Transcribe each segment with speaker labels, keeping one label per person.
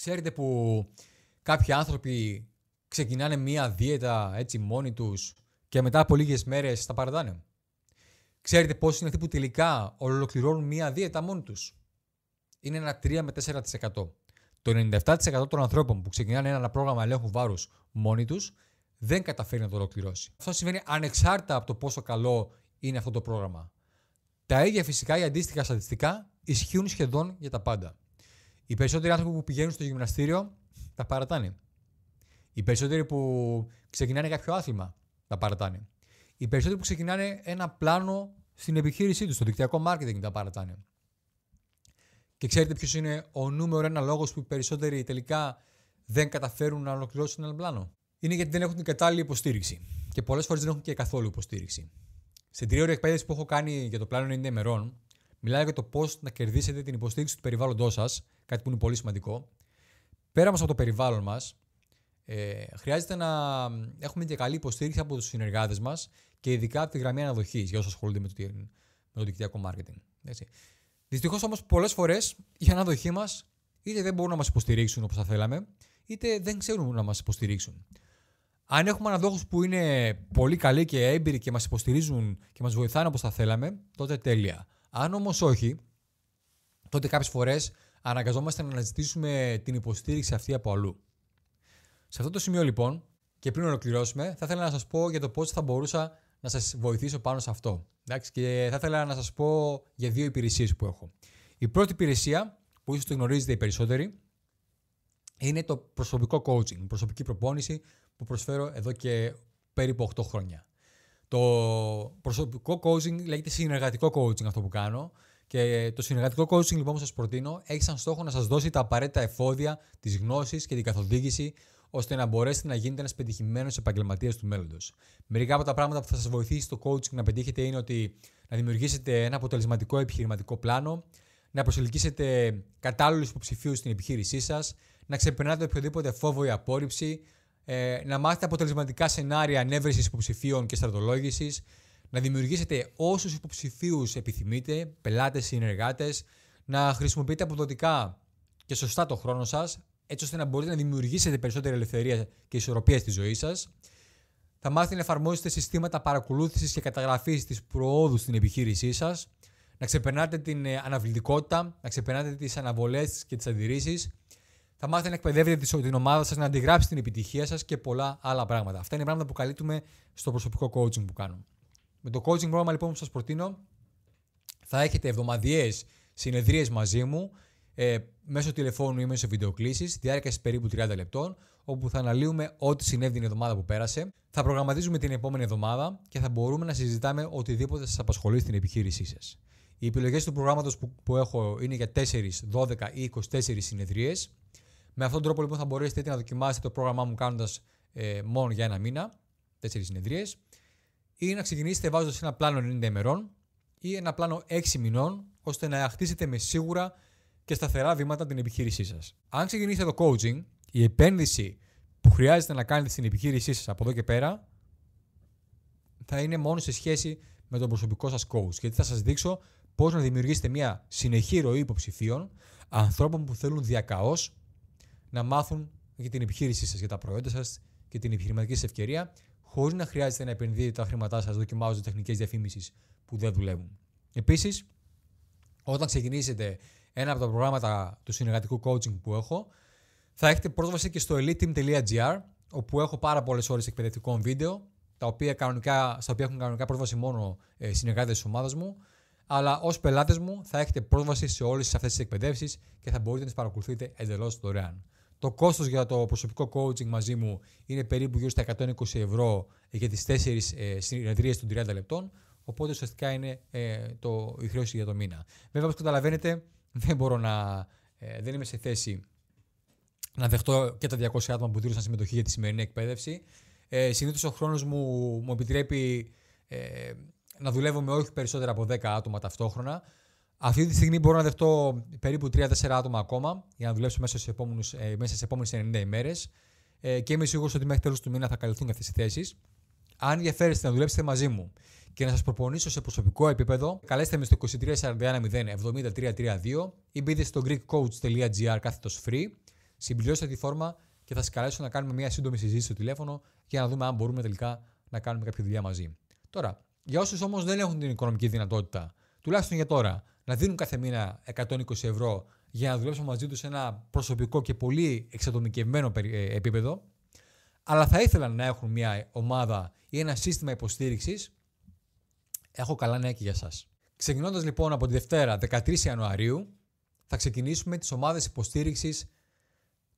Speaker 1: Ξέρετε που κάποιοι άνθρωποι ξεκινάνε μία δίαιτα έτσι μόνοι τους και μετά από λίγες μέρες τα παρατάνε. Ξέρετε πόσοι είναι αυτοί που τελικά ολοκληρώνουν μία δίαιτα μόνοι τους. Είναι ένα 3 με 4%. Το 97% των ανθρώπων που ξεκινάνε ένα πρόγραμμα ελέγχου βάρους μόνοι τους δεν καταφέρει να το ολοκληρώσει. Αυτό σημαίνει ανεξάρτητα από το πόσο καλό είναι αυτό το πρόγραμμα. Τα ίδια φυσικά ή αντίστοιχα στατιστικά ισχύουν σχεδόν για τα πάντα. Οι περισσότεροι άνθρωποι που πηγαίνουν στο γυμναστήριο τα παρατάνε. Οι περισσότεροι που ξεκινάνε κάποιο άθλημα τα παρατάνε. Οι περισσότεροι που ξεκινάνε ένα πλάνο στην επιχείρησή τους, στο δικτυακό marketing τα παρατάνε. Και ξέρετε ποιος είναι ο νούμερο ένα λόγος που οι περισσότεροι τελικά δεν καταφέρουν να ολοκληρώσουν ένα πλάνο. Είναι γιατί δεν έχουν την κατάλληλη υποστήριξη. Και πολλές φορές δεν έχουν και καθόλου υποστήριξη. Στην τρίωρη εκπαίδευσης που έχω κάνει για το πλάνο 90 ημερών, Μιλάει για το πώς να κερδίσετε την υποστήριξη του περιβάλλοντός σας, κάτι που είναι πολύ σημαντικό. Πέρα από το περιβάλλον μας, ε, χρειάζεται να έχουμε και καλή υποστήριξη από τους συνεργάτες μας και ειδικά από τη γραμμή αναδοχής για όσους ασχολούνται με το, με το δικτυακό marketing. Δυστυχώς όμως, πολλές φορές η αναδοχή μας είτε δεν μπορούν να μας υποστηρίξουν όπως θα θέλαμε, είτε δεν ξέρουν να μας υποστηρίξουν. Αν έχουμε αναδόχους που είναι πολύ καλοί και έμπειροι και μας υποστηρίζουν και μας βοηθάνε όπως θα θέλαμε, τότε τέλεια. Αν όμως όχι, τότε κάποιες φορές αναγκαζόμαστε να αναζητήσουμε την υποστήριξη αυτή από αλλού. Σε αυτό το σημείο λοιπόν, και πριν ολοκληρώσουμε, θα ήθελα να σας πω για το πώς θα μπορούσα να σας βοηθήσω πάνω σε αυτό. Εντάξει, και θα ήθελα να σας πω για δύο υπηρεσίες που έχω. Η πρώτη υπηρεσία, που ίσως το γνωρίζετε οι περισσότεροι, είναι το προσωπικό coaching, προσωπική προπόνηση που προσφέρω εδώ και περίπου 8 χρόνια. Το προσωπικό coaching λέγεται συνεργατικό coaching αυτό που κάνω. Και το συνεργατικό coaching λοιπόν που σας προτείνω έχει σαν στόχο να σας δώσει τα απαραίτητα εφόδια, τις γνώσεις και την καθοδήγηση ώστε να μπορέσετε να γίνετε ένας πετυχημένος επαγγελματίας του μέλλοντος. Μερικά από τα πράγματα που θα σας βοηθήσει το coaching να πετύχετε είναι ότι να δημιουργήσετε ένα αποτελεσματικό επιχειρηματικό πλάνο, να προσελκύσετε κατάλληλους υποψηφίους στην επιχείρησή σας, να ξεπερνάτε οποιοδήποτε φόβο ή απόρριψη, ε, να μάθετε αποτελεσματικά σενάρια ανέβρεσης υποψηφίων και στρατολόγησης, να δημιουργήσετε όσους υποψηφίους επιθυμείτε, πελάτες ή συνεργάτες, να χρησιμοποιείτε αποδοτικά και σωστά το χρόνο σας, έτσι ώστε να μπορείτε να δημιουργήσετε περισσότερη ελευθερία και ισορροπία στη ζωή σας. Θα μάθετε να εφαρμόσετε συστήματα παρακολούθησης και καταγραφής της προόδου στην επιχείρησή σας, να ξεπερνάτε την ε, αναβλητικότητα, να ξεπερνάτε τις αναβολές και τις αντιρρήσεις θα μάθετε να εκπαιδεύετε την ομάδα σας, να αντιγράψετε την επιτυχία σας και πολλά άλλα πράγματα. Αυτά είναι πράγματα που καλύπτουμε στο προσωπικό coaching που κάνουμε. Με το coaching πρόγραμμα λοιπόν που σας προτείνω, θα έχετε εβδομαδιαίες συνεδρίες μαζί μου ε, μέσω τηλεφώνου ή μέσω βιντεοκλήσης, διάρκεια περίπου 30 λεπτών, όπου θα αναλύουμε ό,τι συνέβη την εβδομάδα που πέρασε. Θα προγραμματίζουμε την επόμενη εβδομάδα και θα μπορούμε να συζητάμε οτιδήποτε σας απασχολεί στην επιχείρησή σας. Οι επιλογές του προγράμματος που, που έχω είναι για 4, 12 ή 24 συνεδρίες. Με αυτόν τον τρόπο λοιπόν θα μπορέσετε να δοκιμάσετε το πρόγραμμά μου κάνοντας ε, μόνο για ένα μήνα, τέσσερις συνεδρίες, ή να ξεκινήσετε βάζοντας ένα πλάνο 90 ημερών ή ένα πλάνο 6 μηνών, ώστε να χτίσετε με σίγουρα και σταθερά βήματα την επιχείρησή σας. Αν ξεκινήσετε το coaching, η επένδυση που χρειάζεται να κάνετε στην επιχείρησή σας από εδώ και πέρα θα είναι μόνο σε σχέση με τον προσωπικό σας coach. Γιατί θα σας δείξω πώς να δημιουργήσετε μια συνεχή ροή υποψηφίων, ανθρώπων που θέλουν διακαώς να μάθουν για την επιχείρησή σας, για τα προϊόντα σας και την επιχειρηματική σας ευκαιρία, χωρίς να χρειάζεται να επενδύετε τα χρήματά σας δοκιμάζοντα τεχνικές διαφήμισης που δεν δουλεύουν. Επίσης, όταν ξεκινήσετε ένα από τα προγράμματα του συνεργατικού coaching που έχω, θα έχετε πρόσβαση και στο elite-team.gr όπου έχω πάρα πολλές ώρες εκπαιδευτικών βίντεο, τα οποία κανονικά, στα οποία έχουν κανονικά πρόσβαση μόνο ε, συνεργάτες της ομάδας μου. Αλλά ως πελάτες μου θα έχετε πρόσβαση σε όλες αυτές τις εκπαιδεύσεις και θα μπορείτε να τις παρακολουθείτε εντελώς δωρεάν. Το κόστος για το προσωπικό coaching μαζί μου είναι περίπου γύρω στα 120 ευρώ για τις τέσσερις ε, συνεδρίες των 30 λεπτών, οπότε ουσιαστικά είναι ε, το, η χρέωση για το μήνα. Βέβαια, όπως καταλαβαίνετε, δεν μπορώ να... Ε, δεν είμαι σε θέση να δεχτώ και τα 200 άτομα που δήλωσαν συμμετοχή για τη σημερινή εκπαίδευση. Ε, Συνήθως ο χρόνος μου μου επιτρέπει να δουλεύω με όχι περισσότερα από 10 άτομα ταυτόχρονα. Αυτή τη στιγμή μπορώ να δεχτώ περίπου 3-4 άτομα ακόμα για να δουλέψω μέσα στις επόμενε 90 ημέρε και είμαι σίγουρος ότι μέχρι τέλος του μήνα θα καλυφθούν αυτές οι θέσεις. Αν ενδιαφέρεστε να δουλέψετε μαζί μου και να σας προπονήσω σε προσωπικό επίπεδο, καλέστε με στο 2341070332 ή μπείτε στο greekcoach.gr κάθετος free, συμπληρώστε τη φόρμα και θα σας καλέσω να κάνουμε μια σύντομη συζήτηση στο τηλέφωνο για να δούμε αν μπορούμε τελικά να κάνουμε κάποια δουλειά μαζί. Τώρα, για όσους όμως δεν έχουν την οικονομική δυνατότητα, τουλάχιστον για τώρα, να δίνουν κάθε μήνα 120 ευρώ για να δουλέψουμε μαζί τους σε ένα προσωπικό και πολύ εξατομικευμένο ε, επίπεδο, αλλά θα ήθελαν να έχουν μια ομάδα ή ένα σύστημα υποστήριξης, έχω καλά νέα και για εσά. Ξεκινώντας λοιπόν από τη Δευτέρα, 13 Ιανουαρίου, θα ξεκινήσουμε τις ομάδες υποστήριξης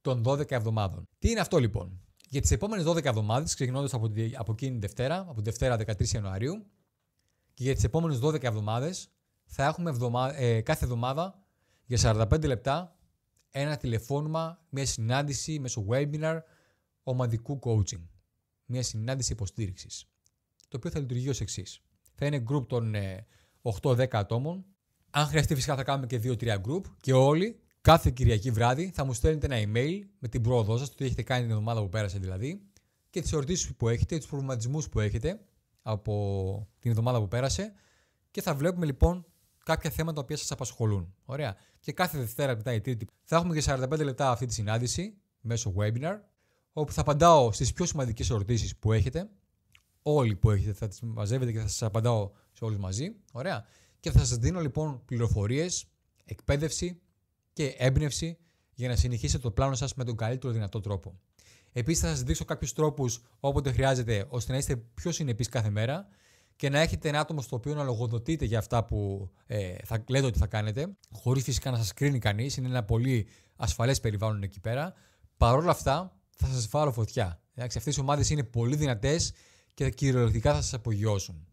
Speaker 1: των 12 εβδομάδων. Τι είναι αυτό λοιπόν. Για τις επόμενες 12 εβδομάδες, ξεκινώντας από, από εκείνη τη Δευτέρα, από τη Δευτέρα 13 Ιανουαρίου, και για τις επόμενες 12 εβδομάδες θα έχουμε ε, κάθε εβδομάδα για 45 λεπτά ένα τηλεφώνημα, μια συνάντηση μέσω webinar ομαδικού coaching. Μια συνάντηση υποστήριξης. Το οποίο θα λειτουργεί ως εξής. Θα είναι group των 8-10 ε, ατόμων. Αν χρειαστεί, φυσικά θα κάνουμε και 2-3 group και όλοι κάθε Κυριακή βράδυ θα μου στέλνετε ένα email με την πρόοδό σας, το τι έχετε κάνει την εβδομάδα που πέρασε δηλαδή και τις ερωτήσεις που έχετε, τους προβληματισμούς που έχετε από την εβδομάδα που πέρασε. Και θα βλέπουμε λοιπόν κάποια θέματα τα οποία σας απασχολούν. Ωραία. Και κάθε Δευτέρα μετά η Τρίτη θα έχουμε και 45 λεπτά αυτή τη συνάντηση μέσω webinar, όπου θα απαντάω στις πιο σημαντικές ερωτήσεις που έχετε. Όλοι που έχετε θα τις μαζεύετε και θα σας απαντάω σε όλους μαζί. Ωραία. Και θα σας δίνω λοιπόν πληροφορίες, εκπαίδευση και έμπνευση για να συνεχίσετε το πλάνο σας με τον καλύτερο δυνατό τρόπο. Επίσης, θα σας δείξω κάποιους τρόπους όποτε χρειάζεται ώστε να είστε πιο συνεπείς κάθε μέρα και να έχετε ένα άτομο στο οποίο να λογοδοτείτε για αυτά που ε, θα λέτε ότι θα κάνετε, χωρίς φυσικά να σας κρίνει κανείς, είναι ένα πολύ ασφαλές περιβάλλον εκεί πέρα. Παρ' όλα αυτά θα σας βάλω φωτιά. Αυτές οι ομάδες είναι πολύ δυνατές και κυριολεκτικά θα σας απογειώσουν.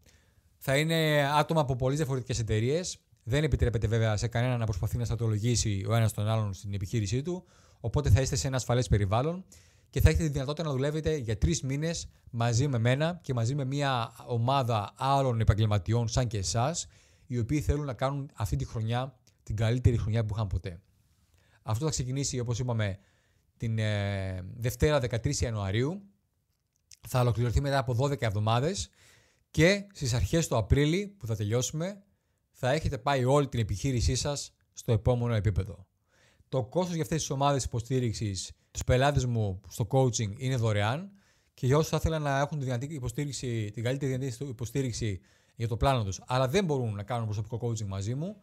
Speaker 1: Θα είναι άτομα από πολλές διαφορετικές εταιρείες. Δεν επιτρέπεται βέβαια σε κανένα να προσπαθεί να στρατολογήσει ο ένας τον άλλον στην επιχείρησή του. Οπότε θα είστε σε ένα ασφαλές περιβάλλον και θα έχετε τη δυνατότητα να δουλεύετε για τρεις μήνες μαζί με μένα και μαζί με μια ομάδα άλλων επαγγελματιών σαν και εσάς, οι οποίοι θέλουν να κάνουν αυτή τη χρονιά την καλύτερη χρονιά που είχαν ποτέ. Αυτό θα ξεκινήσει, όπως είπαμε, την ε, Δευτέρα 13 Ιανουαρίου. Θα ολοκληρωθεί μετά από 12 εβδομάδες και στις αρχές του Απρίλη που θα τελειώσουμε, θα έχετε πάει όλη την επιχείρησή σας στο επόμενο επίπεδο. Το κόστος για αυτές τις ομάδες υποστήριξης, τους πελάτες μου στο coaching είναι δωρεάν και για όσους θα ήθελαν να έχουν τη υποστήριξη, την καλύτερη δυνατή υποστήριξη για το πλάνο τους, αλλά δεν μπορούν να κάνουν προσωπικό coaching μαζί μου,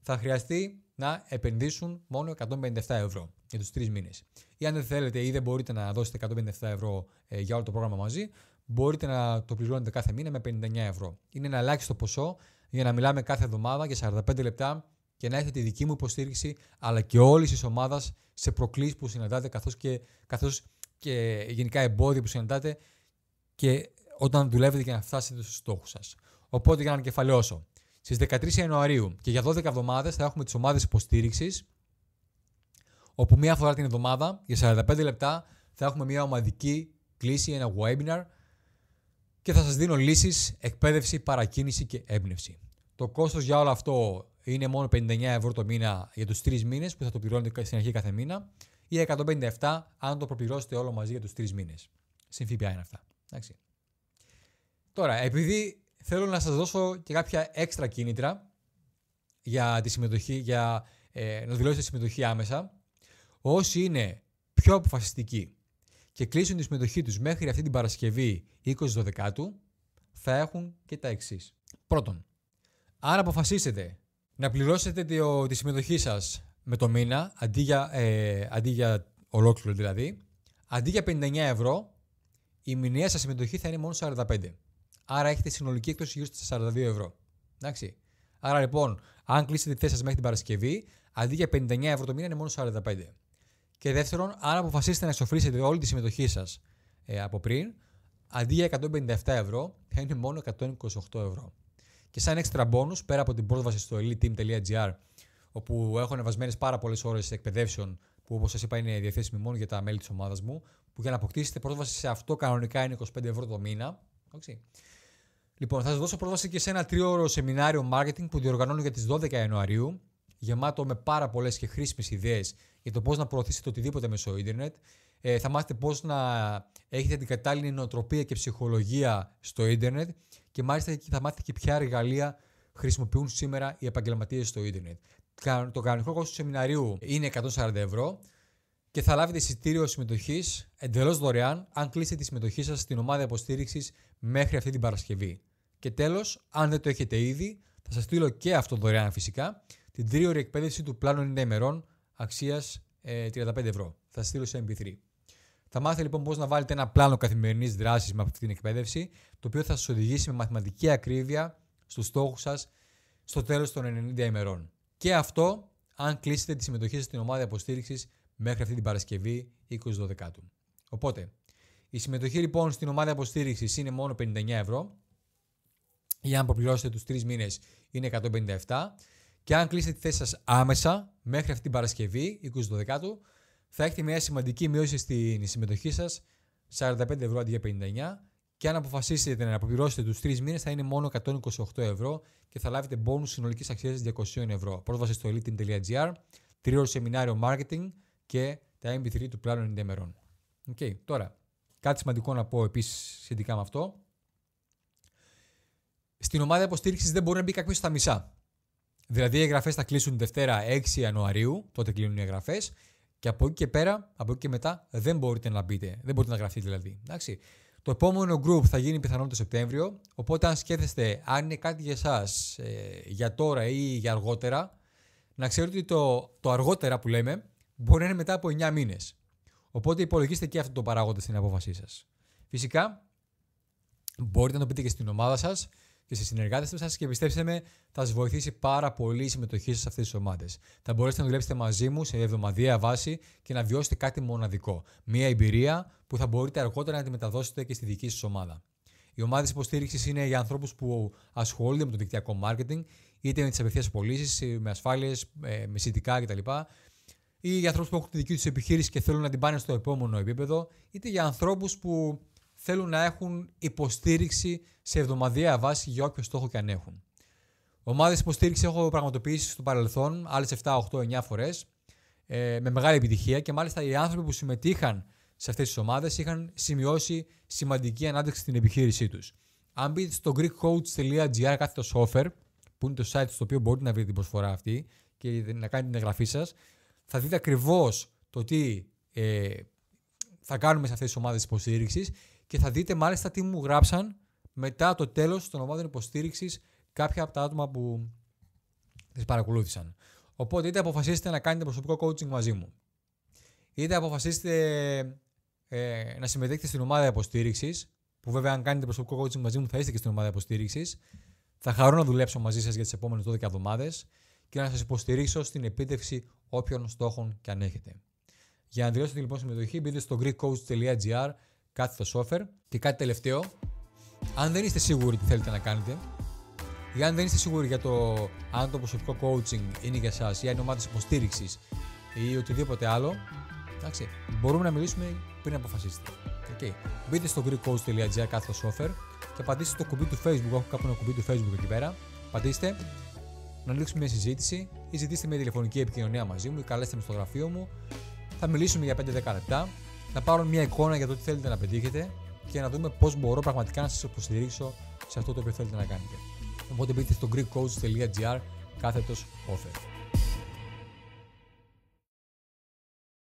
Speaker 1: θα χρειαστεί να επενδύσουν μόνο 157 ευρώ για τους τρεις μήνες. Ή αν δεν θέλετε ή δεν μπορείτε να δώσετε 157 ευρώ ε, για όλο το πρόγραμμα μαζί, μπορείτε να το πληρώνετε κάθε μήνα με 59 ευρώ. Είναι ένα ελάχιστο ποσό για να μιλάμε κάθε εβδομάδα για 45 λεπτά και να έχετε τη δική μου υποστήριξη αλλά και όλης της ομάδας σε προκλήσεις που συναντάτε καθώς και, καθώς και γενικά εμπόδια που συναντάτε και όταν δουλεύετε για να φτάσετε στους στόχους σας. Οπότε για να ανακεφαλαιώσω. Στις 13 Ιανουαρίου και για 12 εβδομάδες θα έχουμε τις ομάδες υποστήριξης, όπου μία φορά την εβδομάδα για 45 λεπτά θα έχουμε μία ομαδική κλίση, ένα webinar και θα σας δίνω λύσεις, εκπαίδευση, παρακίνηση και έμπνευση. Το κόστος για όλο αυτό είναι μόνο 59 ευρώ το μήνα για τους τρεις μήνες που θα το πληρώνετε στην αρχή κάθε μήνα ή 157 αν το προπληρώσετε όλο μαζί για τους τρεις μήνες. Συν ΦΠΑ είναι αυτά. Εντάξει. Τώρα, επειδή θέλω να σας δώσω και κάποια έξτρα κίνητρα για τη συμμετοχή, για ε, να δηλώσετε συμμετοχή άμεσα, όσοι είναι πιο αποφασιστικοί και κλείσουν τη συμμετοχή τους μέχρι αυτή την Παρασκευή 20 Δεκάτου, θα έχουν και τα εξής. Πρώτον, αν αποφασίσετε να πληρώσετε τη συμμετοχή σας με το μήνα, αντί για, ε, αντί για ολόκληρο δηλαδή, αντί για 59 ευρώ, η μηνιαία σας συμμετοχή θα είναι μόνο 45. Άρα έχετε συνολική έκπτωση γύρω στα 42 ευρώ. Εντάξει. Άρα λοιπόν, αν κλείσετε τη θέση σας μέχρι την Παρασκευή, αντί για 59 ευρώ το μήνα είναι μόνο 45. Και δεύτερον, αν αποφασίσετε να εξοφλήσετε όλη τη συμμετοχή σας ε, από πριν, αντί για 157 ευρώ, θα είναι μόνο 128 ευρώ. Και σαν έξτρα bonus, πέρα από την πρόσβαση στο eliteam.gr όπου έχω ανεβασμένες πάρα πολλές ώρες εκπαιδεύσεων που όπως σας είπα είναι διαθέσιμη μόνο για τα μέλη της ομάδας μου, που για να αποκτήσετε πρόσβαση σε αυτό κανονικά είναι 25 ευρώ το μήνα. Okay. Λοιπόν, θα σας δώσω πρόσβαση και σε ένα τρίωρο σεμινάριο marketing που διοργανώνω για τις 12 Ιανουαρίου, γεμάτο με πάρα πολλές και χρήσιμες ιδέες για το πώς να προωθήσετε οτιδήποτε μέσω ίντερνετ, ε, θα μάθετε πώς να έχετε την κατάλληλη νοοτροπία και ψυχολογία στο ίντερνετ και μάλιστα θα μάθετε και ποια εργαλεία χρησιμοποιούν σήμερα οι επαγγελματίες στο ίντερνετ. Το κανονικό κόστος του σεμιναρίου είναι 140 ευρώ και θα λάβετε εισιτήριο συμμετοχής εντελώς δωρεάν αν κλείσετε τη συμμετοχή σας στην ομάδα υποστήριξης μέχρι αυτή την Παρασκευή. Και τέλος, αν δεν το έχετε ήδη, θα σας στείλω και αυτό δωρεάν φυσικά την τρίωρη εκπαίδευση του πλάνου 90 ημερών αξία 35 ευρώ. Θα στείλω σε MP3. Θα μάθετε λοιπόν πώς να βάλετε ένα πλάνο καθημερινής δράσης με αυτή την εκπαίδευση, το οποίο θα σας οδηγήσει με μαθηματική ακρίβεια στους στόχους σας στο τέλος των 90 ημερών. Και αυτό αν κλείσετε τη συμμετοχή σας στην ομάδα υποστήριξη μέχρι αυτή την Παρασκευή 20 20-12. Οπότε, η συμμετοχή λοιπόν στην ομάδα υποστήριξη είναι μόνο 59 ευρώ. Ή αν προπληρώσετε του 3 μήνες είναι 157. Και αν κλείσετε τη θέση σας άμεσα μέχρι αυτή την Παρασκευή 20 20-12, θα έχετε μια σημαντική μείωση στην συμμετοχή σας, 45 ευρώ αντί για 59. Και αν αποφασίσετε να αποπληρώσετε τους τρεις μήνες, θα είναι μόνο 128 ευρώ και θα λάβετε bonus συνολικής αξίας 200 ευρώ. Πρόσβαση στο elite.gr, τρίωρο σεμινάριο marketing και τα MP3 του πλάνου 90 ημερών. Okay, τώρα, κάτι σημαντικό να πω επίσης σχετικά με αυτό. Στην ομάδα υποστήριξης δεν μπορεί να μπει κάποιος στα μισά. Δηλαδή, οι εγγραφές θα κλείσουν Δευτέρα 6 Ιανουαρίου, τότε κλείνουν οι εγγραφές και από εκεί και πέρα, από εκεί και μετά, δεν μπορείτε να μπείτε. Δεν μπορείτε να γραφτείτε δηλαδή. Εντάξει. Το επόμενο group θα γίνει πιθανόν το Σεπτέμβριο. Οπότε, αν σκέφτεστε, αν είναι κάτι για εσάς ε, για τώρα ή για αργότερα, να ξέρετε ότι το, το αργότερα που λέμε μπορεί να είναι μετά από 9 μήνες. Οπότε, υπολογίστε και αυτό το παράγοντα στην απόφασή σας. Φυσικά, μπορείτε να το πείτε και στην ομάδα σας και σε συνεργάτες σας και πιστέψτε με, θα σας βοηθήσει πάρα πολύ η συμμετοχή σας σε αυτές τις ομάδες. Θα μπορέσετε να δουλέψετε μαζί μου σε εβδομαδιαία βάση και να βιώσετε κάτι μοναδικό. Μία εμπειρία που θα μπορείτε αργότερα να τη μεταδώσετε και στη δική σας ομάδα. Οι ομάδες υποστήριξης είναι για ανθρώπους που ασχολούνται με το δικτυακό μάρκετινγκ είτε με τις απευθείας πωλήσεις, ε, με ασφάλειες, με συνδικά κτλ. Ή για ανθρώπους που έχουν τη δική τους επιχείρηση και θέλουν να την πάνε στο επόμενο επίπεδο, είτε για ανθρώπους που θέλουν να έχουν υποστήριξη σε εβδομαδιαία βάση για όποιο στόχο και αν έχουν. Ομάδες υποστήριξη έχω πραγματοποιήσει στο παρελθόν άλλες 7, 8, 9 φορές ε, με μεγάλη επιτυχία και μάλιστα οι άνθρωποι που συμμετείχαν σε αυτές τις ομάδες είχαν σημειώσει σημαντική ανάπτυξη στην επιχείρησή τους. Αν μπείτε στο GreekCoach.gr κάθετος offer, που είναι το site στο οποίο μπορείτε να βρείτε την προσφορά αυτή και να κάνετε την εγγραφή σας, θα δείτε ακριβώς το τι ε, θα κάνουμε σε αυτές τις ομάδες υποστήριξης και θα δείτε μάλιστα τι μου γράψαν μετά το τέλος των ομάδων υποστήριξης κάποια από τα άτομα που τις παρακολούθησαν. Οπότε είτε αποφασίσετε να κάνετε προσωπικό coaching μαζί μου, είτε αποφασίσετε ε, να συμμετέχετε στην ομάδα υποστήριξης, που βέβαια αν κάνετε προσωπικό coaching μαζί μου θα είστε και στην ομάδα υποστήριξης. Θα χαρώ να δουλέψω μαζί σας για τις επόμενες 12 εβδομάδες και να σας υποστηρίξω στην επίτευξη όποιων στόχων και αν έχετε. Για να δηλώσετε λοιπόν συμμετοχή, μπείτε στο GreekCoach.gr κάθετο offer. Και κάτι τελευταίο, αν δεν είστε σίγουροι τι θέλετε να κάνετε, ή αν δεν είστε σίγουροι για το αν το προσωπικό coaching είναι για εσά ή αν είναι ομάδα υποστήριξης ή οτιδήποτε άλλο, εντάξει, μπορούμε να μιλήσουμε πριν αποφασίσετε. Okay. Μπείτε στο greekcoach.gr κάθετο offer και πατήστε το κουμπί του Facebook. Έχω κάπου ένα κουμπί του Facebook εκεί πέρα. Πατήστε να ανοίξουμε μια συζήτηση ή ζητήστε μια τηλεφωνική επικοινωνία μαζί μου ή καλέστε με στο γραφείο μου. Θα μιλήσουμε για 5-10 λεπτά να πάρουν μια εικόνα για το τι θέλετε να πετύχετε και να δούμε πώς μπορώ πραγματικά να σας υποστηρίξω σε αυτό το οποίο θέλετε να κάνετε. Οπότε μπείτε στο GreekCoach.gr κάθετος offer.